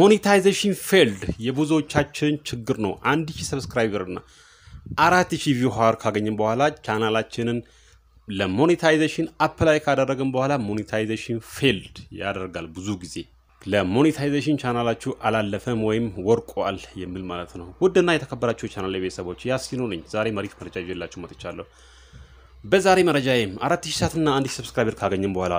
ሞኔታይዜሽን ፌልድ የብዙዎቻችን ችግር ነው። አንድ ሺህ ሰብስክራይበር እና አራት ሺህ ቪው ሀወር ካገኘን በኋላ ቻናላችንን ለሞኔታይዜሽን አፕላይ ካደረግን በኋላ ሞኔታይዜሽን ፌልድ ያደርጋል። ብዙ ጊዜ ለሞኔታይዜሽን ቻናላችሁ አላለፈም ወይም ወርቋል የሚል ማለት ነው። ውድና የተከበራችሁ የቻናል ቤተሰቦች ያሲኑ ነኝ። ዛሬ መሪፍ መረጃ ይዤላችሁ መጥቻለሁ። በዛሬ መረጃዬም አራት ሺህ ሰዓትና አንድ ሺህ ሰብስክራይበር ካገኘን በኋላ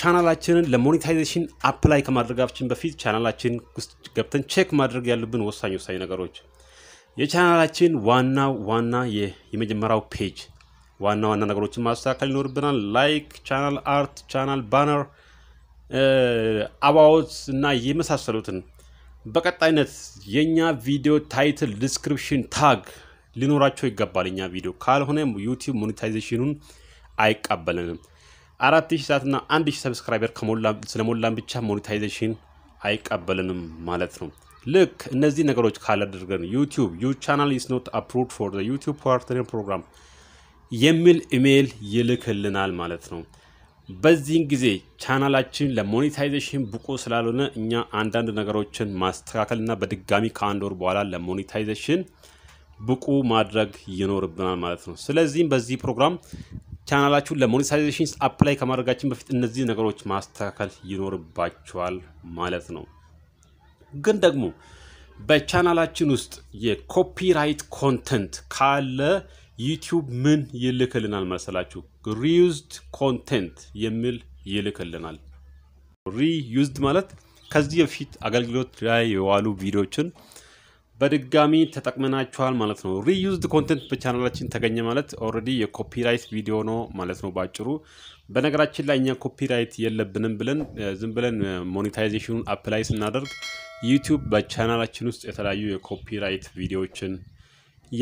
ቻናላችንን ለሞኔታይዜሽን አፕላይ ከማድረጋችን በፊት ቻናላችን ውስጥ ገብተን ቼክ ማድረግ ያሉብን ወሳኝ ወሳኝ ነገሮች የቻናላችን ዋና ዋና የመጀመሪያው ፔጅ ዋና ዋና ነገሮችን ማስተካከል ይኖርብናል። ላይክ፣ ቻናል አርት፣ ቻናል ባነር፣ አባውት እና የመሳሰሉትን በቀጣይነት የእኛ ቪዲዮ ታይትል፣ ዲስክሪፕሽን፣ ታግ ሊኖራቸው ይገባል። እኛ ቪዲዮ ካልሆነ ዩቲብ ሞኔታይዜሽኑን አይቀበልንም። አራት ሺ ሰዓትና አንድ ሺህ ሰብስክራይበር ስለሞላን ብቻ ሞኔታይዜሽን አይቀበልንም ማለት ነው። ልክ እነዚህ ነገሮች ካላደረግን ዩቲዩብ ዩ ቻናል ኢስ ኖት አፕሩቭድ ፎር ዩቲዩብ ፓርትነር ፕሮግራም የሚል ኢሜይል ይልክልናል ማለት ነው። በዚህን ጊዜ ቻናላችን ለሞኔታይዜሽን ብቁ ስላልሆነ እኛ አንዳንድ ነገሮችን ማስተካከልና በድጋሚ ከአንድ ወር በኋላ ለሞኔታይዜሽን ብቁ ማድረግ ይኖርብናል ማለት ነው። ስለዚህም በዚህ ፕሮግራም ቻናላችሁን ለሞኔታይዜሽን አፕላይ ከማድረጋችን በፊት እነዚህ ነገሮች ማስተካከል ይኖርባቸዋል ማለት ነው። ግን ደግሞ በቻናላችን ውስጥ የኮፒራይት ኮንተንት ካለ ዩቲዩብ ምን ይልክልናል መሰላችሁ? ሪዩዝድ ኮንቴንት የሚል ይልክልናል። ሪዩዝድ ማለት ከዚህ በፊት አገልግሎት ላይ የዋሉ ቪዲዮዎችን? በድጋሚ ተጠቅመናችኋል ማለት ነው። ሪዩዝድ ኮንቴንት በቻናላችን ተገኘ ማለት ኦልሬዲ የኮፒራይት ቪዲዮ ነው ማለት ነው ባጭሩ። በነገራችን ላይ እኛ ኮፒራይት የለብንም ብለን ዝም ብለን ሞኔታይዜሽኑን አፕላይ ስናደርግ ዩቲዩብ በቻናላችን ውስጥ የተለያዩ የኮፒራይት ቪዲዮዎችን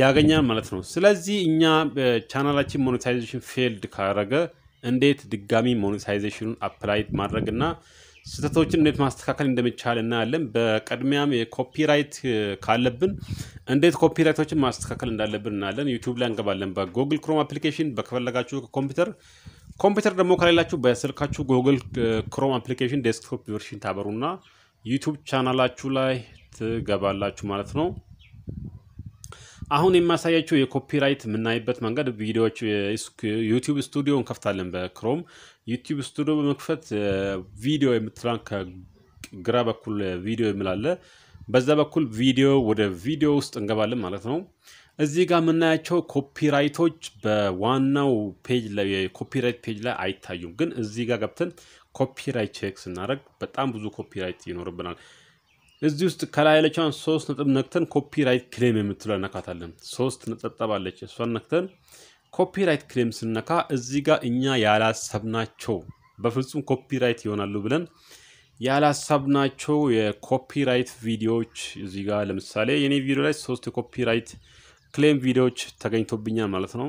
ያገኛል ማለት ነው። ስለዚህ እኛ ቻናላችን ሞኔታይዜሽን ፌልድ ካረገ እንዴት ድጋሚ ሞኔታይዜሽኑን አፕላይ ማድረግ እና ስህተቶችን እንዴት ማስተካከል እንደሚቻል እናያለን። በቅድሚያም የኮፒራይት ካለብን እንዴት ኮፒራይቶችን ማስተካከል እንዳለብን እናያለን። ዩቲዩብ ላይ እንገባለን፣ በጉግል ክሮም አፕሊኬሽን በከፈለጋችሁ ኮምፒውተር ኮምፒውተር ደግሞ ከሌላችሁ በስልካችሁ ጉግል ክሮም አፕሊኬሽን ዴስክቶፕ ቨርሽን ታበሩና ዩቲዩብ ቻናላችሁ ላይ ትገባላችሁ ማለት ነው። አሁን የማሳያቸው የኮፒራይት የምናይበት መንገድ ቪዲዮዎች ዩቲዩብ ስቱዲዮ እንከፍታለን። በክሮም ዩቲዩብ ስቱዲዮ በመክፈት ቪዲዮ የምትላን ከግራ በኩል ቪዲዮ የሚላለ በዛ በኩል ቪዲዮ ወደ ቪዲዮ ውስጥ እንገባለን ማለት ነው። እዚህ ጋር የምናያቸው ኮፒራይቶች በዋናው ፔጅ ላይ የኮፒራይት ፔጅ ላይ አይታዩም፣ ግን እዚህ ጋር ገብተን ኮፒራይት ቼክ ስናደርግ በጣም ብዙ ኮፒራይት ይኖርብናል። እዚህ ውስጥ ከላይ ያለችዋን ሶስት ነጥብ ነክተን ኮፒራይት ክሌም የምትለው እነካታለን። ሶስት ነጠብጣብ አለች። እሷን ነክተን ኮፒራይት ክሌም ስነካ እዚህ ጋር እኛ ያላሰብናቸው በፍጹም ኮፒራይት ይሆናሉ ብለን ያላሰብናቸው የኮፒራይት ቪዲዮዎች እዚህ ጋር ለምሳሌ የኔ ቪዲዮ ላይ ሶስት የኮፒራይት ክሌም ቪዲዮዎች ተገኝቶብኛል ማለት ነው።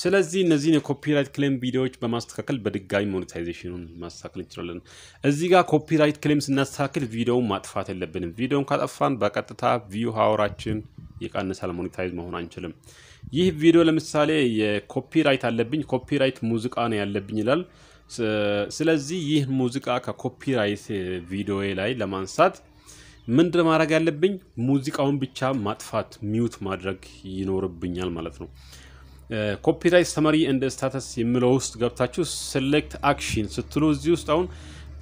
ስለዚህ እነዚህን የኮፒራይት ክሌም ቪዲዮዎች በማስተካከል በድጋሚ ሞኔታይዜሽኑን ማስተካከል እንችላለን። እዚህ ጋር ኮፒራይት ክሌም ስናስተካክል ቪዲዮውን ማጥፋት የለብንም። ቪዲዮውን ካጠፋን በቀጥታ ቪው ሀወራችን የቀንሳል፣ ሞኔታይዝ መሆን አንችልም። ይህ ቪዲዮ ለምሳሌ የኮፒራይት አለብኝ፣ ኮፒራይት ሙዚቃ ነው ያለብኝ ይላል። ስለዚህ ይህ ሙዚቃ ከኮፒራይት ቪዲዮ ላይ ለማንሳት ምንድን ማድረግ ያለብኝ ሙዚቃውን ብቻ ማጥፋት ሚዩት ማድረግ ይኖርብኛል ማለት ነው። ኮፒራይት ሰመሪ እንደ ስታተስ የሚለው ውስጥ ገብታችሁ ሴሌክት አክሽን ስትሉ እዚህ ውስጥ አሁን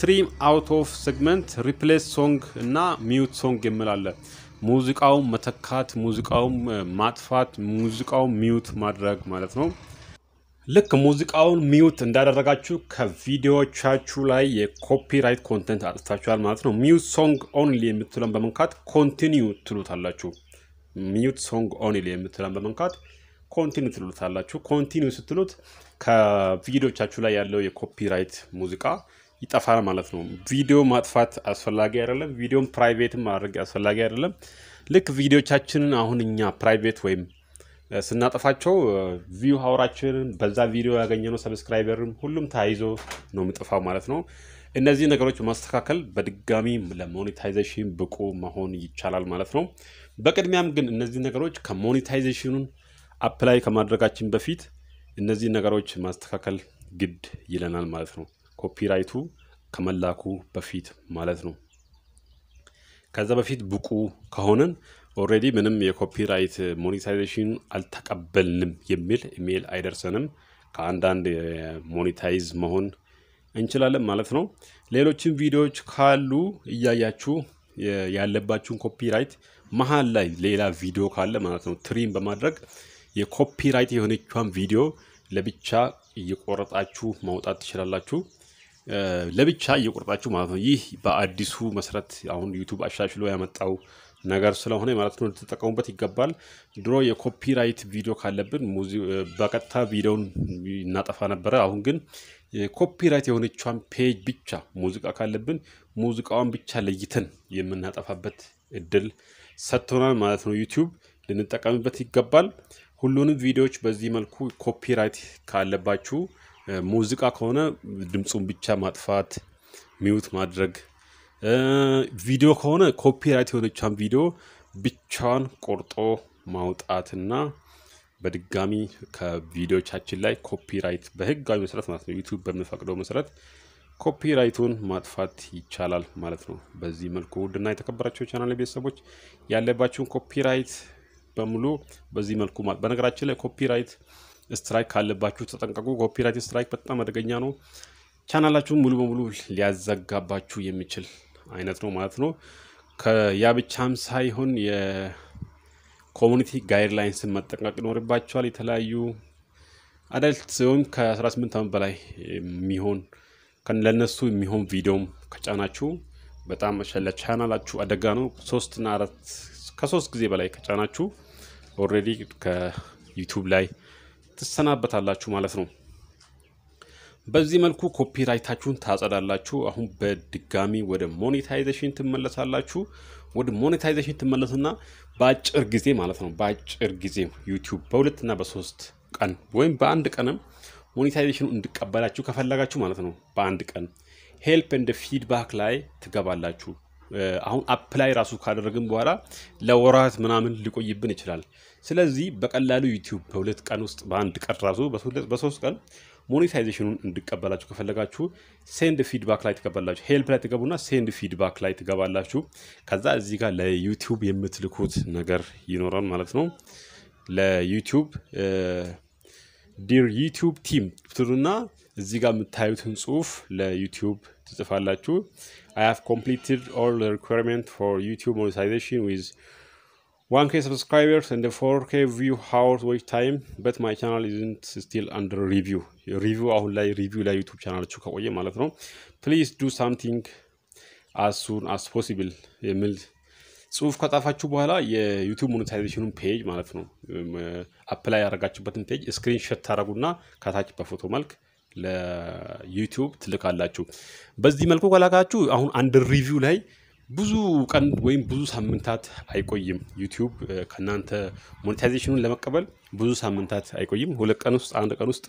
ትሪም አውት ኦፍ ሴግመንት ሪፕሌስ ሶንግ እና ሚዩት ሶንግ የምላለ ሙዚቃው መተካት፣ ሙዚቃው ማጥፋት፣ ሙዚቃው ሚዩት ማድረግ ማለት ነው። ልክ ሙዚቃውን ሚዩት እንዳደረጋችሁ ከቪዲዮቻችሁ ላይ የኮፒራይት ኮንተንት አጥፍታችኋል ማለት ነው። ሚዩት ሶንግ ኦንሊ የምትለን በመንካት ኮንቲኒዩ ትሉታላችሁ። ሚዩት ሶንግ ኦንሊ የምትለን በመንካት ኮንቲኒው ትሉታላችሁ። ኮንቲኒው ስትሉት ከቪዲዮቻችሁ ላይ ያለው የኮፒራይት ሙዚቃ ይጠፋል ማለት ነው። ቪዲዮ ማጥፋት አስፈላጊ አይደለም። ቪዲዮን ፕራይቬት ማድረግ አስፈላጊ አይደለም። ልክ ቪዲዮቻችንን አሁን እኛ ፕራይቬት ወይም ስናጠፋቸው ቪው ሀውራችንን በዛ ቪዲዮ ያገኘነው ሰብስክራይበርም ሁሉም ተያይዞ ነው የሚጠፋው ማለት ነው። እነዚህ ነገሮች ማስተካከል በድጋሚ ለሞኔታይዜሽን ብቁ መሆን ይቻላል ማለት ነው። በቅድሚያም ግን እነዚህ ነገሮች ከሞኔታይዜሽኑን አፕላይ ከማድረጋችን በፊት እነዚህ ነገሮች ማስተካከል ግድ ይለናል ማለት ነው። ኮፒራይቱ ከመላኩ በፊት ማለት ነው። ከዛ በፊት ብቁ ከሆነን ኦልሬዲ ምንም የኮፒራይት ሞኔታይዜሽን አልተቀበልንም የሚል ኢሜይል አይደርሰንም። ከአንዳንድ ሞኔታይዝ መሆን እንችላለን ማለት ነው። ሌሎችን ቪዲዮዎች ካሉ እያያችሁ ያለባችሁን ኮፒራይት መሀል ላይ ሌላ ቪዲዮ ካለ ማለት ነው ትሪም በማድረግ የኮፒራይት የሆነችዋን ቪዲዮ ለብቻ እየቆረጣችሁ ማውጣት ትችላላችሁ። ለብቻ እየቆረጣችሁ ማለት ነው። ይህ በአዲሱ መሰረት አሁን ዩቱብ አሻሽሎ ያመጣው ነገር ስለሆነ ማለት ነው ልትጠቀሙበት ይገባል። ድሮ የኮፒራይት ቪዲዮ ካለብን በቀጥታ ቪዲዮን እናጠፋ ነበረ። አሁን ግን ኮፒራይት የሆነችን ፔጅ ብቻ ሙዚቃ ካለብን ሙዚቃዋን ብቻ ለይተን የምናጠፋበት እድል ሰጥቶናል ማለት ነው። ዩቲዩብ ልንጠቀምበት ይገባል። ሁሉንም ቪዲዮዎች በዚህ መልኩ ኮፒራይት ካለባችሁ ሙዚቃ ከሆነ ድምፁን ብቻ ማጥፋት፣ ሚውት ማድረግ። ቪዲዮ ከሆነ ኮፒራይት የሆነቻን ቪዲዮ ብቻዋን ቆርጦ ማውጣትና በድጋሚ ከቪዲዮቻችን ላይ ኮፒራይት በህጋዊ መሰረት ማለት ነው ዩቱብ በሚፈቅደው መሰረት ኮፒራይቱን ማጥፋት ይቻላል ማለት ነው። በዚህ መልኩ ውድና የተከበራቸው ቻናል ቤተሰቦች ያለባችሁን ኮፒራይት በሙሉ በዚህ መልኩ በነገራችን ላይ ኮፒራይት ስትራይክ ካለባችሁ ተጠንቀቁ። ኮፒራይት ስትራይክ በጣም አደገኛ ነው። ቻናላችሁን ሙሉ በሙሉ ሊያዘጋባችሁ የሚችል አይነት ነው ማለት ነው። ያ ብቻም ሳይሆን የኮሚኒቲ ጋይድላይንስን መጠንቀቅ ይኖርባቸዋል። የተለያዩ አዳልት ሲሆን ከ18 ዓመት በላይ የሚሆን ለእነሱ የሚሆን ቪዲዮም ከጫናችሁ በጣም ለቻናላችሁ አደጋ ነው። ሶስትና አራት ከሶስት ጊዜ በላይ ከጫናችሁ ኦልሬዲ ከዩቱብ ላይ ትሰናበታላችሁ ማለት ነው። በዚህ መልኩ ኮፒራይታችሁን ታጸዳላችሁ። አሁን በድጋሚ ወደ ሞኔታይዜሽን ትመለሳላችሁ። ወደ ሞኔታይዜሽን ትመለስና በአጭር ጊዜ ማለት ነው በአጭር ጊዜ ዩቲዩብ በሁለትና በሶስት ቀን ወይም በአንድ ቀንም ሞኔታይዜሽኑ እንዲቀበላችሁ ከፈለጋችሁ ማለት ነው በአንድ ቀን ሄልፕ እንደ ፊድባክ ላይ ትገባላችሁ። አሁን አፕላይ ራሱ ካደረግን በኋላ ለወራት ምናምን ሊቆይብን ይችላል። ስለዚህ በቀላሉ ዩቲዩብ በሁለት ቀን ውስጥ በአንድ ቀን ራሱ በሶስት ቀን ሞኔታይዜሽኑን እንድቀበላችሁ ከፈለጋችሁ ሴንድ ፊድባክ ላይ ትገባላችሁ። ሄልፕ ላይ ትገቡና ሴንድ ፊድባክ ላይ ትገባላችሁ። ከዛ እዚህ ጋር ለዩቲዩብ የምትልኩት ነገር ይኖራል ማለት ነው። ለዩቲዩብ ዲር ዩቲዩብ ቲም ትሉና እዚህ ጋር የምታዩትን ጽሁፍ ለዩቲዩብ ትጽፋላችሁ። አይ ሃቭ ኮምፕሊትድ ኦል ሪኳርመንት ፎር ዩቲዩብ ሞኔታይዜሽን ዊዝ 1k subscribers and 4k view hours watch time but my channel isn't still under review review አሁን ላይ ሪቪው ላይ ዩቲዩብ ቻናላችሁ ከቆየ ማለት ነው please ዱ ሳምቲንግ as soon as possible የሚል ጽሁፍ ከጣፋችሁ በኋላ የዩቲዩብ ሞኔታይዜሽኑን ፔጅ ማለት ነው አፕላይ ያደረጋችሁበትን ፔጅ ስክሪንሾት ታደረጉና ከታች በፎቶ መልክ ለዩቲዩብ ትልካላችሁ። በዚህ መልኩ ከላካችሁ አሁን አንድ ሪቪው ላይ ብዙ ቀን ወይም ብዙ ሳምንታት አይቆይም። ዩቲዩብ ከእናንተ ሞኔታይዜሽኑን ለመቀበል ብዙ ሳምንታት አይቆይም። ሁለት ቀን ውስጥ አንድ ቀን ውስጥ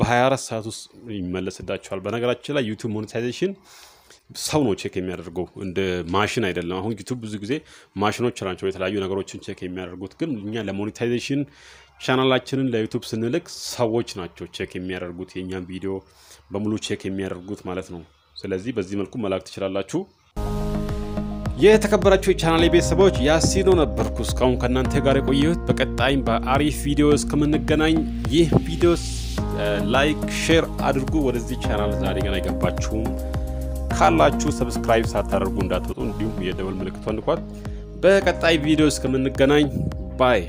በ24 ሰዓት ውስጥ ይመለስላቸዋል። በነገራችን ላይ ዩቲዩብ ሞኔታይዜሽን ሰው ነው ቼክ የሚያደርገው እንደ ማሽን አይደለም። አሁን ዩቱብ ብዙ ጊዜ ማሽኖች ናቸው የተለያዩ ነገሮችን ቼክ የሚያደርጉት፣ ግን እኛ ለሞኔታይዜሽን ቻናላችንን ለዩቱብ ስንልክ ሰዎች ናቸው ቼክ የሚያደርጉት የእኛን ቪዲዮ በሙሉ ቼክ የሚያደርጉት ማለት ነው። ስለዚህ በዚህ መልኩ መላክ ትችላላችሁ። የተከበራችሁ የቻናል ቤተሰቦች ያሲኖ ነበርኩ እስካሁን ከእናንተ ጋር የቆየሁት። በቀጣይም በአሪፍ ቪዲዮ እስከምንገናኝ ይህ ቪዲዮ ላይክ፣ ሼር አድርጉ። ወደዚህ ቻናል ዛሬ ገና አይገባችሁም ካላችሁ ሰብስክራይብ ሳታደርጉ እንዳትወጡ፣ እንዲሁም የደወል ምልክቷን ንኳት። በቀጣይ ቪዲዮ እስከምንገናኝ ባይ